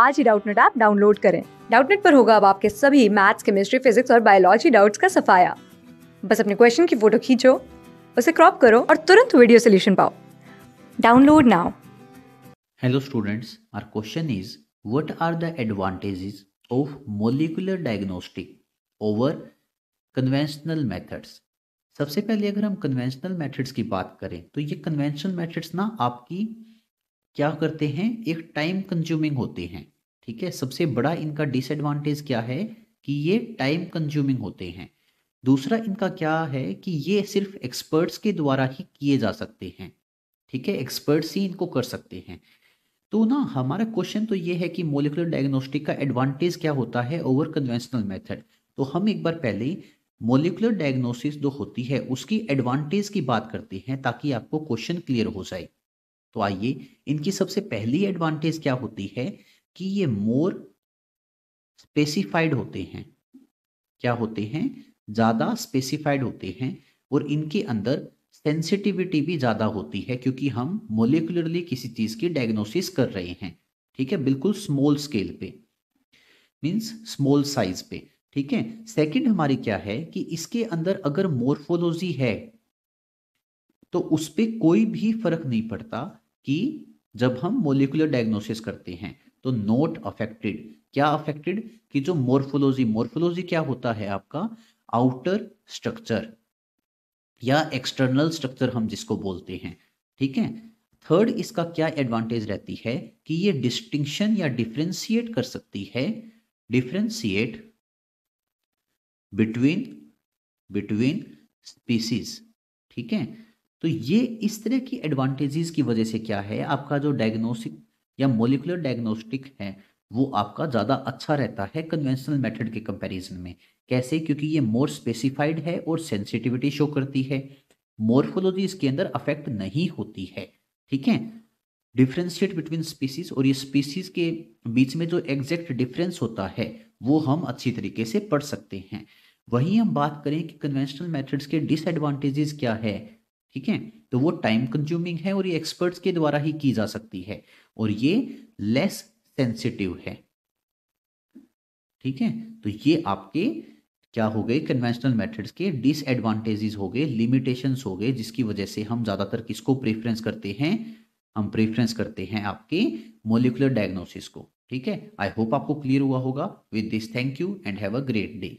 आज ही Doubtnut app download करें डाउटनेट पर होगा अब आपके सभी मैथ्स केमिस्ट्री फिजिक्स और बायोलॉजी डाउट्स का सफाया बस अपने क्वेश्चन की फोटो खींचो उसे क्रॉप करो और तुरंत वीडियो सोल्यूशन पाओ download now hello students our question is what are the advantages of molecular diagnostic over conventional methods सबसे पहले अगर हम कन्वेंशनल मेथड्स की बात करें तो ये कन्वेंशनल मेथड्स ना आपकी क्या करते हैं एक टाइम कंज्यूमिंग होते हैं ठीक है सबसे बड़ा इनका डिसएडवांटेज क्या है कि ये टाइम कंज्यूमिंग होते हैं दूसरा इनका क्या है कि ये सिर्फ एक्सपर्ट्स के द्वारा ही किए जा सकते हैं ठीक है एक्सपर्ट्स ही इनको कर सकते हैं तो ना हमारा क्वेश्चन तो ये है कि मोलिकुलर डायग्नोस्टिक का एडवांटेज क्या होता है ओवर कन्वेंशनल मेथड तो हम एक बार पहले मोलिकुलर डायग्नोसिस जो होती है उसकी एडवांटेज की बात करते हैं ताकि आपको क्वेश्चन क्लियर हो जाए तो आइए इनकी सबसे पहली एडवांटेज क्या होती है कि ये मोर स्पेसिफाइड होते हैं क्या होते हैं ज़्यादा स्पेसिफाइड होते हैं और इनके अंदर सेंसिटिविटी भी ज़्यादा होती है क्योंकि हम मोलिकुलरली किसी चीज़ की डायग्नोसिस कर रहे हैं ठीक है बिल्कुल स्मॉल स्केल पे मींस स्मॉल साइज पे ठीक है सेकंड हमारी क्या है कि इसके अंदर अगर मोर्फोलॉजी है तो उस पर कोई भी फर्क नहीं पड़ता कि जब हम मोलिकुलर डायग्नोसिस करते हैं तो नोट अफेक्टेड क्या अफेक्टेड कि जो मोर्फोलॉजी मोर्फोलॉजी क्या होता है आपका आउटर स्ट्रक्चर या एक्सटर्नल स्ट्रक्चर हम जिसको बोलते हैं ठीक है थर्ड इसका क्या एडवांटेज रहती है कि ये डिस्टिंक्शन या डिफ्रेंशिएट कर सकती है डिफ्रेंशिएट बिटवीन बिटवीन स्पीसीज ठीक है तो ये इस तरह की एडवांटेजेस की वजह से क्या है आपका जो डायग्नोस्टिक या मोलिकुलर डायग्नोस्टिक है वो आपका ज़्यादा अच्छा रहता है कन्वेंशनल मेथड के कंपैरिजन में कैसे क्योंकि ये मोर स्पेसिफाइड है और सेंसिटिविटी शो करती है मोर्फोलॉजी इसके अंदर अफेक्ट नहीं होती है ठीक है डिफ्रेंशिएट बिटवीन स्पीसीज और ये स्पीसीज के बीच में जो एग्जैक्ट डिफरेंस होता है वो हम अच्छी तरीके से पढ़ सकते हैं वहीं हम बात करें कि कन्वेंशनल मेथड्स के डिसएडवांटेजेस क्या है ठीक है तो वो टाइम कंज्यूमिंग है और ये एक्सपर्ट्स के द्वारा ही की जा सकती है और ये लेस सेंसिटिव है ठीक है तो ये आपके क्या हो गए कन्वेंशनल मेथड्स के डिसएडवांटेजेस हो गए लिमिटेशंस हो गए जिसकी वजह से हम ज़्यादातर किसको प्रेफरेंस करते हैं हम प्रेफरेंस करते हैं आपके मोलिकुलर डायग्नोसिस को ठीक है आई होप आपको क्लियर हुआ होगा with this thank you and have a great day